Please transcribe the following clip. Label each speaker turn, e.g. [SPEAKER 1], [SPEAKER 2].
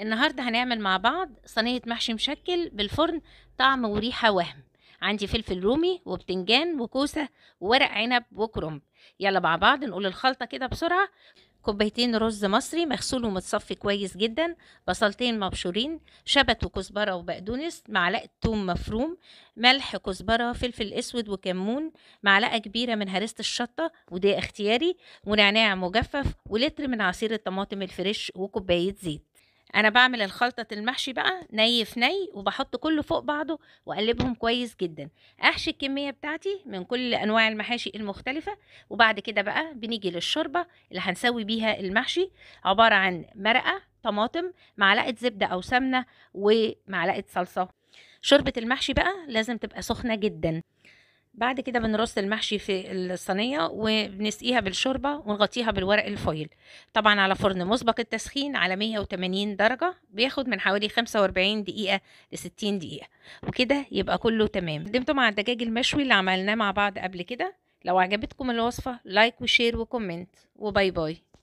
[SPEAKER 1] النهاردة هنعمل مع بعض صينية محشي مشكل بالفرن طعم وريحة وهم عندي فلفل رومي وبتنجان وكوسة وورق عنب وكرنب يلا مع بعض نقول الخلطة كده بسرعة كوبايتين رز مصري مغسول ومتصفي كويس جدا بصلتين مبشورين شبت وكزبرة وبقدونس معلقة ثوم مفروم ملح كزبرة فلفل اسود وكمون معلقة كبيرة من هريسة الشطة وده اختياري ونعناع مجفف ولتر من عصير الطماطم الفريش وكوباية زيت انا بعمل الخلطه المحشي بقى ني في ني وبحط كله فوق بعضه واقلبهم كويس جدا احشي الكميه بتاعتي من كل انواع المحاشي المختلفه وبعد كده بقى بنيجي للشوربه اللي هنسوي بيها المحشي عباره عن مرقه طماطم معلقه زبده او سمنه ومعلقه صلصه شوربه المحشي بقى لازم تبقى سخنه جدا بعد كده بنرص المحشي في الصينيه وبنسقيها بالشوربه ونغطيها بالورق الفويل طبعا على فرن مسبق التسخين على 180 درجه بياخد من حوالي 45 دقيقه ل 60 دقيقه وكده يبقى كله تمام قدمته مع الدجاج المشوي اللي عملناه مع بعض قبل كده لو عجبتكم الوصفه لايك وشير وكومنت وباي باي